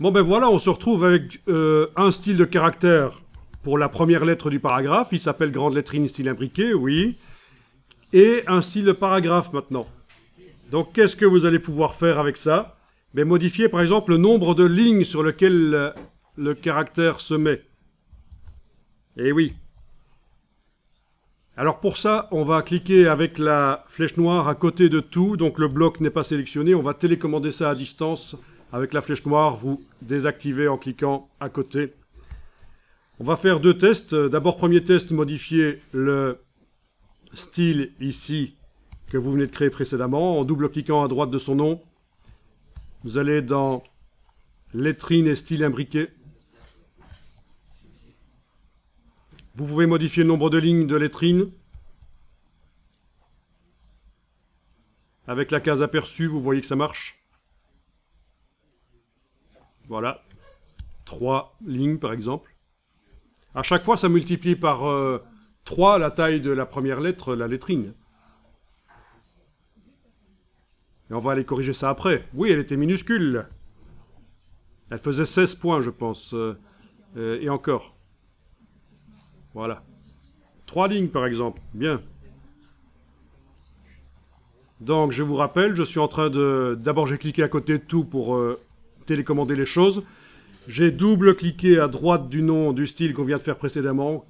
Bon ben voilà, on se retrouve avec euh, un style de caractère pour la première lettre du paragraphe. Il s'appelle grande lettrine style imbriqué, oui. Et un style de paragraphe maintenant. Donc qu'est-ce que vous allez pouvoir faire avec ça Mais ben, Modifier par exemple le nombre de lignes sur lesquelles euh, le, le caractère se met. Eh oui. Alors pour ça, on va cliquer avec la flèche noire à côté de tout. Donc le bloc n'est pas sélectionné. On va télécommander ça à distance avec la flèche noire, vous désactivez en cliquant à côté. On va faire deux tests. D'abord, premier test, modifier le style ici que vous venez de créer précédemment en double-cliquant à droite de son nom. Vous allez dans Lettrine et style imbriqué. Vous pouvez modifier le nombre de lignes de lettrine. Avec la case aperçue, vous voyez que ça marche. Voilà. Trois lignes, par exemple. À chaque fois, ça multiplie par euh, trois la taille de la première lettre, la lettrine. Et on va aller corriger ça après. Oui, elle était minuscule. Elle faisait 16 points, je pense. Euh, euh, et encore. Voilà. Trois lignes, par exemple. Bien. Donc, je vous rappelle, je suis en train de... D'abord, j'ai cliqué à côté de tout pour télécommander les choses. J'ai double-cliqué à droite du nom du style qu'on vient de faire précédemment.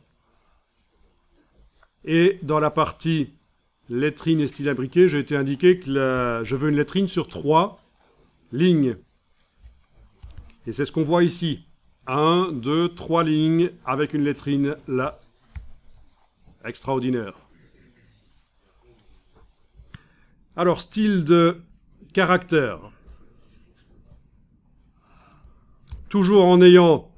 Et dans la partie lettrine et style imbriqué, j'ai été indiqué que je veux une lettrine sur trois lignes. Et c'est ce qu'on voit ici. Un, deux, trois lignes avec une lettrine là. Extraordinaire. Alors, style de caractère. toujours en n'ayant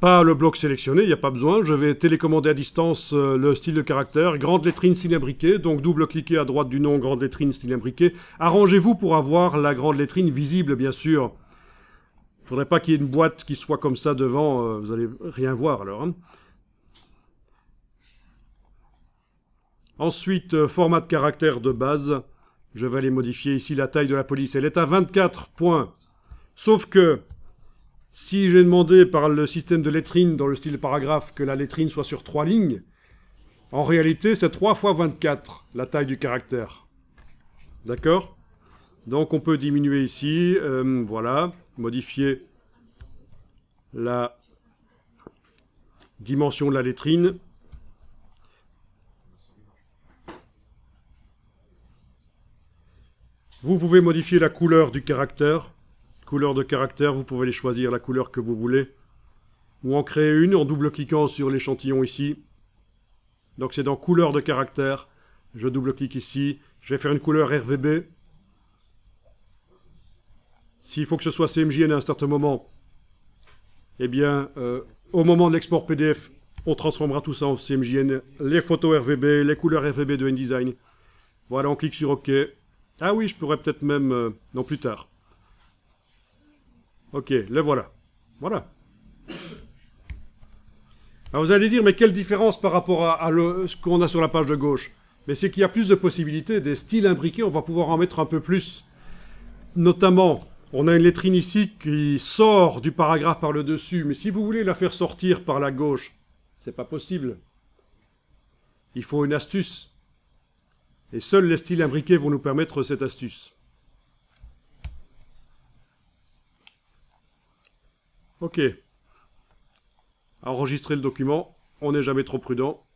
pas le bloc sélectionné, il n'y a pas besoin. Je vais télécommander à distance euh, le style de caractère, grande lettrine style imbriqué, donc double-cliquez à droite du nom, grande lettrine style imbriqué. Arrangez-vous pour avoir la grande lettrine visible, bien sûr. Il ne faudrait pas qu'il y ait une boîte qui soit comme ça devant, euh, vous allez rien voir alors. Hein. Ensuite, euh, format de caractère de base. Je vais aller modifier ici la taille de la police. Elle est à 24 points. Sauf que si j'ai demandé par le système de lettrine dans le style paragraphe que la lettrine soit sur trois lignes, en réalité c'est 3 fois 24 la taille du caractère. D'accord Donc on peut diminuer ici, euh, voilà, modifier la dimension de la lettrine. Vous pouvez modifier la couleur du caractère couleurs de caractère, vous pouvez les choisir la couleur que vous voulez. Ou en créer une en double-cliquant sur l'échantillon ici. Donc c'est dans couleur de caractère. Je double-clique ici. Je vais faire une couleur RVB. S'il faut que ce soit CMJN à un certain moment, eh bien, euh, au moment de l'export PDF, on transformera tout ça en CMJN. Les photos RVB, les couleurs RVB de InDesign. Voilà, on clique sur OK. Ah oui, je pourrais peut-être même... Euh, non, plus tard. Ok, le voilà. Voilà. Alors vous allez dire, mais quelle différence par rapport à, ce qu'on a sur la page de gauche Mais c'est qu'il y a plus de possibilités, des styles imbriqués, on va pouvoir en mettre un peu plus. Notamment, on a une lettrine ici qui sort du paragraphe par le dessus, mais si vous voulez la faire sortir par la gauche, c'est pas possible. Il faut une astuce. Et seuls les styles imbriqués vont nous permettre cette astuce. Ok. Enregistrer le document. On n'est jamais trop prudent.